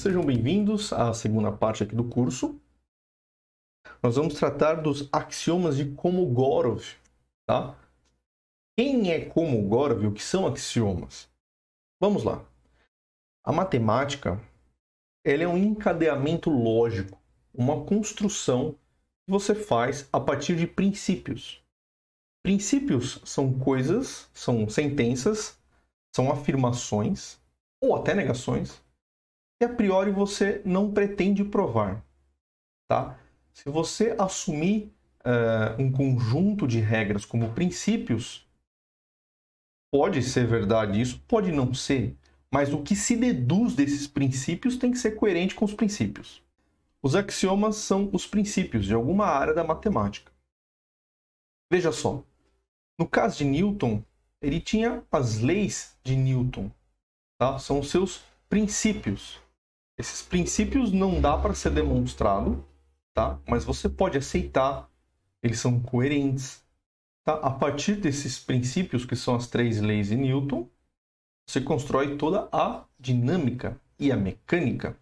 sejam bem-vindos à segunda parte aqui do curso. Nós vamos tratar dos axiomas de Komogorov, tá? Quem é Komogorov o que são axiomas? Vamos lá. A matemática, ela é um encadeamento lógico, uma construção que você faz a partir de princípios. Princípios são coisas, são sentenças, são afirmações ou até negações que a priori você não pretende provar. Tá? Se você assumir uh, um conjunto de regras como princípios, pode ser verdade isso, pode não ser, mas o que se deduz desses princípios tem que ser coerente com os princípios. Os axiomas são os princípios de alguma área da matemática. Veja só, no caso de Newton, ele tinha as leis de Newton, tá? são os seus princípios. Esses princípios não dá para ser demonstrado, tá? Mas você pode aceitar, eles são coerentes, tá? A partir desses princípios que são as três leis de Newton, você constrói toda a dinâmica e a mecânica,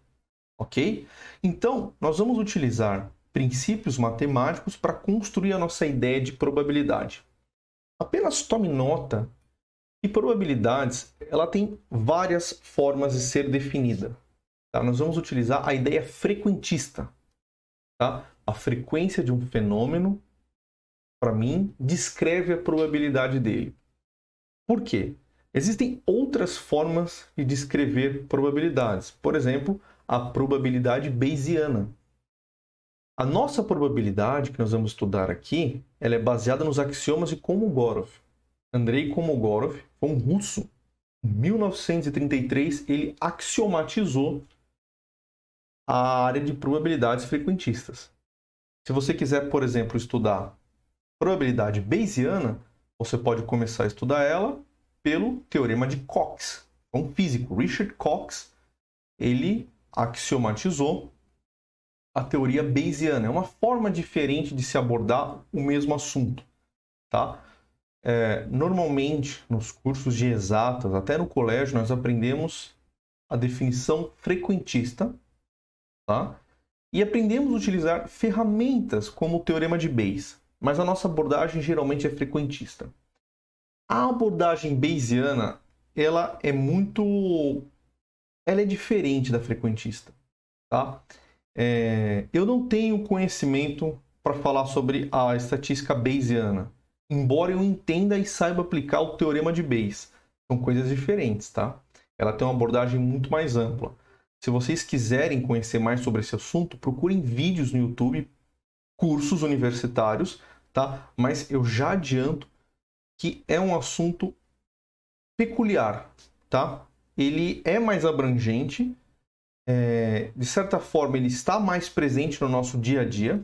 ok? Então, nós vamos utilizar princípios matemáticos para construir a nossa ideia de probabilidade. Apenas tome nota que probabilidades ela tem várias formas de ser definida. Tá? Nós vamos utilizar a ideia frequentista. Tá? A frequência de um fenômeno, para mim, descreve a probabilidade dele. Por quê? Existem outras formas de descrever probabilidades. Por exemplo, a probabilidade Bayesiana. A nossa probabilidade que nós vamos estudar aqui, ela é baseada nos axiomas de komogorov Andrei komogorov foi um russo. Em 1933, ele axiomatizou a área de probabilidades frequentistas. Se você quiser, por exemplo, estudar probabilidade bayesiana, você pode começar a estudar ela pelo teorema de Cox. É um físico, Richard Cox, ele axiomatizou a teoria bayesiana. É uma forma diferente de se abordar o mesmo assunto, tá? É, normalmente, nos cursos de exatas, até no colégio, nós aprendemos a definição frequentista, Tá? E aprendemos a utilizar ferramentas como o Teorema de Bayes, mas a nossa abordagem geralmente é frequentista. A abordagem bayesiana, ela é muito... ela é diferente da frequentista, tá? É... Eu não tenho conhecimento para falar sobre a estatística bayesiana, embora eu entenda e saiba aplicar o Teorema de Bayes. São coisas diferentes, tá? Ela tem uma abordagem muito mais ampla. Se vocês quiserem conhecer mais sobre esse assunto, procurem vídeos no YouTube, cursos universitários, tá? Mas eu já adianto que é um assunto peculiar, tá? Ele é mais abrangente, é, de certa forma ele está mais presente no nosso dia a dia,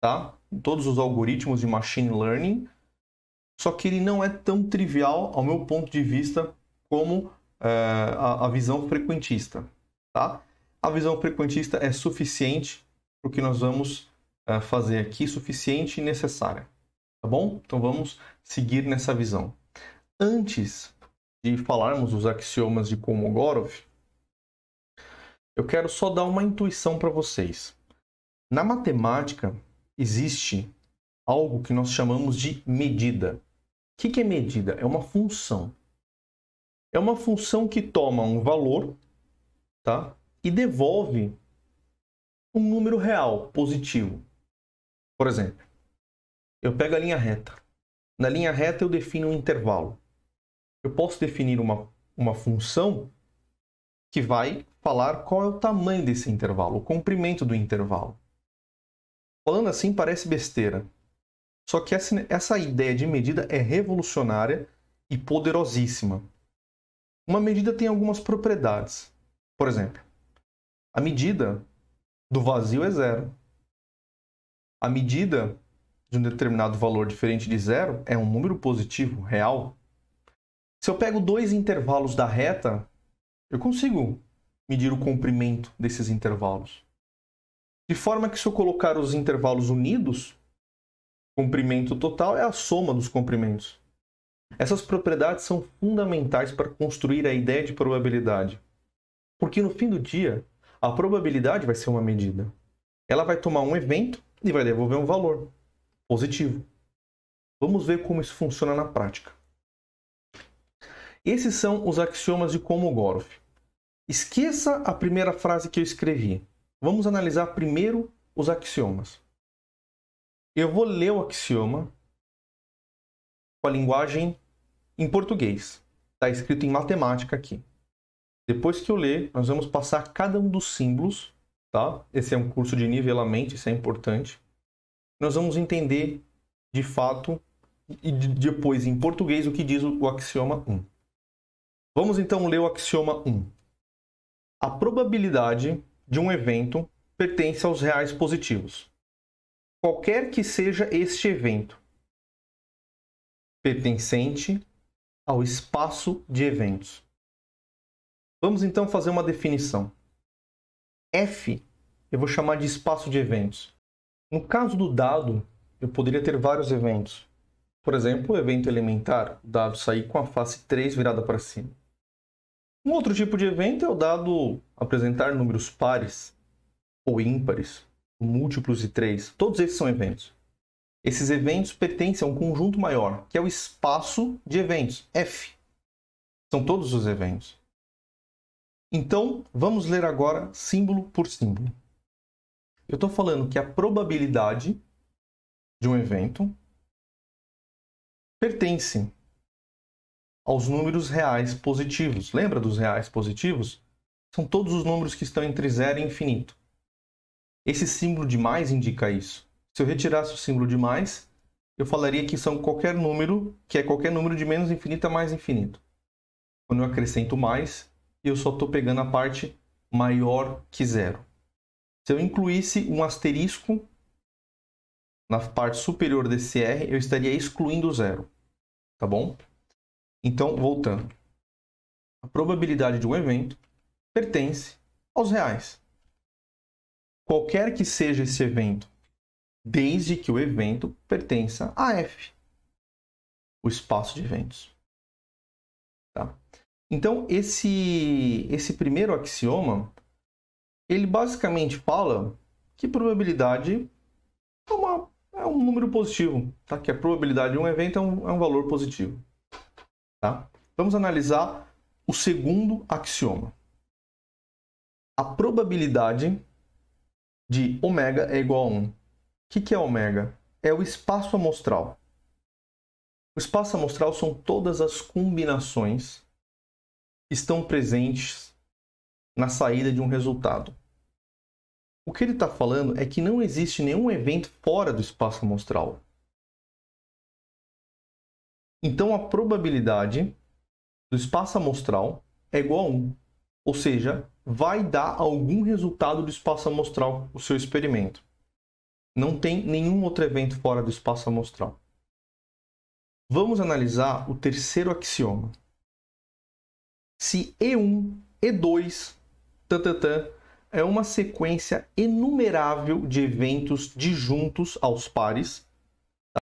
tá? Em todos os algoritmos de machine learning, só que ele não é tão trivial, ao meu ponto de vista, como é, a, a visão frequentista, tá? A visão frequentista é suficiente para o que nós vamos uh, fazer aqui, suficiente e necessária, tá bom? Então vamos seguir nessa visão. Antes de falarmos os axiomas de Kolmogorov, eu quero só dar uma intuição para vocês. Na matemática existe algo que nós chamamos de medida. O que é medida? É uma função. É uma função que toma um valor tá? E devolve um número real positivo. Por exemplo, eu pego a linha reta. Na linha reta eu defino um intervalo. Eu posso definir uma, uma função que vai falar qual é o tamanho desse intervalo, o comprimento do intervalo. Falando assim parece besteira. Só que essa, essa ideia de medida é revolucionária e poderosíssima. Uma medida tem algumas propriedades. Por exemplo, a medida do vazio é zero. A medida de um determinado valor diferente de zero é um número positivo real. Se eu pego dois intervalos da reta, eu consigo medir o comprimento desses intervalos. De forma que, se eu colocar os intervalos unidos, comprimento total é a soma dos comprimentos. Essas propriedades são fundamentais para construir a ideia de probabilidade. Porque no fim do dia, a probabilidade vai ser uma medida. Ela vai tomar um evento e vai devolver um valor positivo. Vamos ver como isso funciona na prática. Esses são os axiomas de Kolmogorov. Esqueça a primeira frase que eu escrevi. Vamos analisar primeiro os axiomas. Eu vou ler o axioma com a linguagem em português. Está escrito em matemática aqui. Depois que eu ler, nós vamos passar cada um dos símbolos, tá? Esse é um curso de nivelamento, isso é importante. Nós vamos entender, de fato, e depois em português, o que diz o axioma 1. Vamos então ler o axioma 1. A probabilidade de um evento pertence aos reais positivos. Qualquer que seja este evento, pertencente ao espaço de eventos. Vamos então fazer uma definição. F eu vou chamar de espaço de eventos. No caso do dado, eu poderia ter vários eventos. Por exemplo, o evento elementar, o dado sair com a face 3 virada para cima. Um outro tipo de evento é o dado apresentar números pares ou ímpares, múltiplos de 3. Todos esses são eventos. Esses eventos pertencem a um conjunto maior, que é o espaço de eventos, F. São todos os eventos. Então, vamos ler agora símbolo por símbolo. Eu estou falando que a probabilidade de um evento pertence aos números reais positivos. Lembra dos reais positivos? São todos os números que estão entre zero e infinito. Esse símbolo de mais indica isso. Se eu retirasse o símbolo de mais, eu falaria que são qualquer número, que é qualquer número de menos infinito a mais infinito. Quando eu acrescento mais, e eu só estou pegando a parte maior que zero. Se eu incluísse um asterisco na parte superior desse R, eu estaria excluindo zero, tá bom? Então, voltando. A probabilidade de um evento pertence aos reais. Qualquer que seja esse evento, desde que o evento pertença a F, o espaço de eventos. Então, esse, esse primeiro axioma, ele basicamente fala que probabilidade é, uma, é um número positivo, tá? que a probabilidade de um evento é um, é um valor positivo. Tá? Vamos analisar o segundo axioma. A probabilidade de ômega é igual a 1. O que, que é ômega? É o espaço amostral. O espaço amostral são todas as combinações estão presentes na saída de um resultado. O que ele está falando é que não existe nenhum evento fora do espaço amostral. Então a probabilidade do espaço amostral é igual a 1. Ou seja, vai dar algum resultado do espaço amostral o seu experimento. Não tem nenhum outro evento fora do espaço amostral. Vamos analisar o terceiro axioma se E1, E2, tatatã, é uma sequência enumerável de eventos disjuntos aos pares